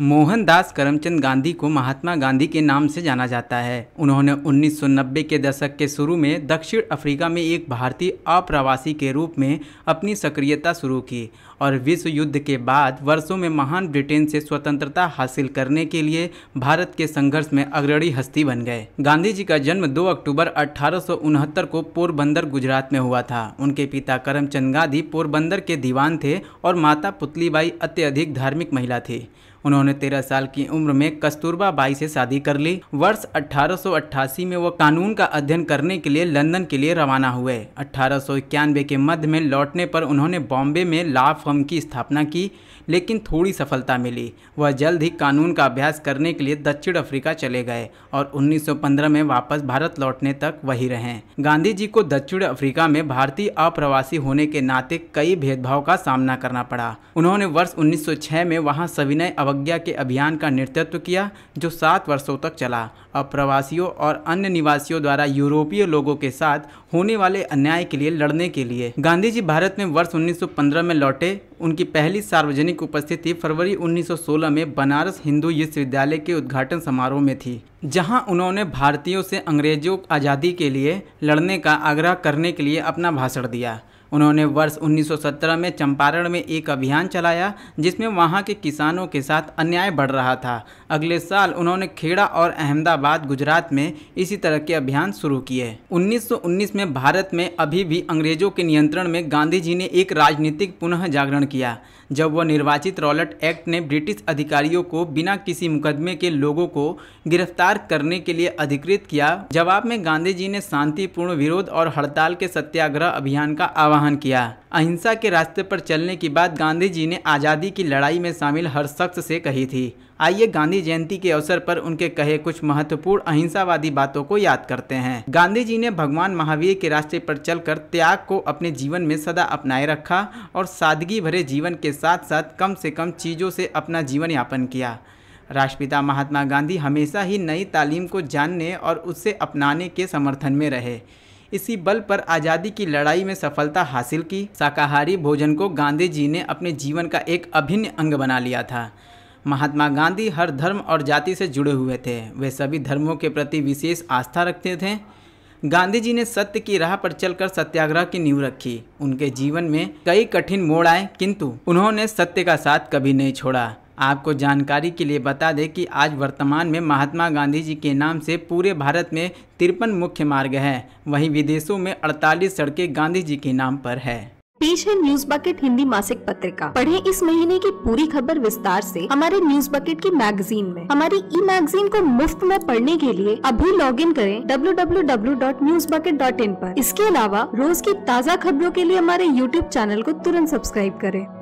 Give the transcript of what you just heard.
मोहनदास करमचंद गांधी को महात्मा गांधी के नाम से जाना जाता है उन्होंने 1990 के दशक के शुरू में दक्षिण अफ्रीका में एक भारतीय अप्रवासी के रूप में अपनी सक्रियता शुरू की और विश्व युद्ध के बाद वर्षों में महान ब्रिटेन से स्वतंत्रता हासिल करने के लिए भारत के संघर्ष में अग्रणी हस्ती बन गए गांधी जी का जन्म दो अक्टूबर अठारह को पोरबंदर गुजरात में हुआ था उनके पिता करमचंद गांधी पोरबंदर के दीवान थे और माता पुतलीबाई अत्यधिक धार्मिक महिला थी उन्होंने तेरह साल की उम्र में कस्तूरबा बाई से शादी कर ली वर्ष 1888 में वो कानून का अध्ययन करने के लिए लंदन के लिए रवाना हुए अठारह के मध्य में लौटने पर उन्होंने बॉम्बे में लॉ फर्म की स्थापना की लेकिन थोड़ी सफलता मिली वह जल्द ही कानून का अभ्यास करने के लिए दक्षिण अफ्रीका चले गए और 1915 में वापस भारत लौटने तक वही रहे गांधी जी को दक्षिण अफ्रीका में भारतीय अप्रवासी होने के नाते कई भेदभाव का सामना करना पड़ा उन्होंने वर्ष उन्नीस में वहाँ सविनय अवज्ञा के अभियान का नेतृत्व किया जो सात वर्षों तक चला अप्रवासियों और अन्य निवासियों द्वारा यूरोपीय लोगों के साथ होने वाले अन्याय के लिए लड़ने के लिए गांधी जी भारत में वर्ष 1915 में लौटे उनकी पहली सार्वजनिक उपस्थिति फरवरी 1916 में बनारस हिंदू विश्वविद्यालय के उद्घाटन समारोह में थी जहां उन्होंने भारतीयों से अंग्रेजों आज़ादी के लिए लड़ने का आग्रह करने के लिए अपना भाषण दिया उन्होंने वर्ष 1917 में चंपारण में एक अभियान चलाया जिसमें वहाँ के किसानों के साथ अन्याय बढ़ रहा था अगले साल उन्होंने खेड़ा और अहमदाबाद गुजरात में इसी तरह के अभियान शुरू किए 1919 में भारत में अभी भी अंग्रेजों के नियंत्रण में गांधी जी ने एक राजनीतिक पुनः जागरण किया जब वह निर्वाचित रॉलेट एक्ट ने ब्रिटिश अधिकारियों को बिना किसी मुकदमे के लोगों को गिरफ्तार करने के लिए अधिकृत किया जवाब में गांधी जी ने शांतिपूर्ण विरोध और हड़ताल के सत्याग्रह अभियान का आह्वान आह्वान किया अहिंसा के रास्ते पर चलने की बात गांधी जी ने आज़ादी की लड़ाई में शामिल हर शख्स से कही थी आइए गांधी जयंती के अवसर पर उनके कहे कुछ महत्वपूर्ण अहिंसावादी बातों को याद करते हैं गांधी जी ने भगवान महावीर के रास्ते पर चलकर त्याग को अपने जीवन में सदा अपनाए रखा और सादगी भरे जीवन के साथ साथ कम से कम चीज़ों से अपना जीवन यापन किया राष्ट्रपिता महात्मा गांधी हमेशा ही नई तालीम को जानने और उससे अपनाने के समर्थन में रहे इसी बल पर आज़ादी की लड़ाई में सफलता हासिल की शाकाहारी भोजन को गांधी जी ने अपने जीवन का एक अभिन्न अंग बना लिया था महात्मा गांधी हर धर्म और जाति से जुड़े हुए थे वे सभी धर्मों के प्रति विशेष आस्था रखते थे गांधी जी ने सत्य की राह पर चलकर सत्याग्रह की नींव रखी उनके जीवन में कई कठिन मोड़ आए किंतु उन्होंने सत्य का साथ कभी नहीं छोड़ा आपको जानकारी के लिए बता दें कि आज वर्तमान में महात्मा गांधी जी के नाम से पूरे भारत में तिरपन मुख्य मार्ग है वहीं विदेशों में 48 सड़कें गांधी जी के नाम पर है पेश है न्यूज बकेट हिंदी मासिक पत्रिका पढ़ें इस महीने की पूरी खबर विस्तार से हमारे न्यूज बकेट की मैगजीन में हमारी ई मैगजीन को मुफ्त में पढ़ने के लिए अभी लॉगिन करें www.newsbucket.in पर इसके अलावा रोज की ताज़ा खबरों के लिए हमारे यूट्यूब चैनल को तुरंत सब्सक्राइब करें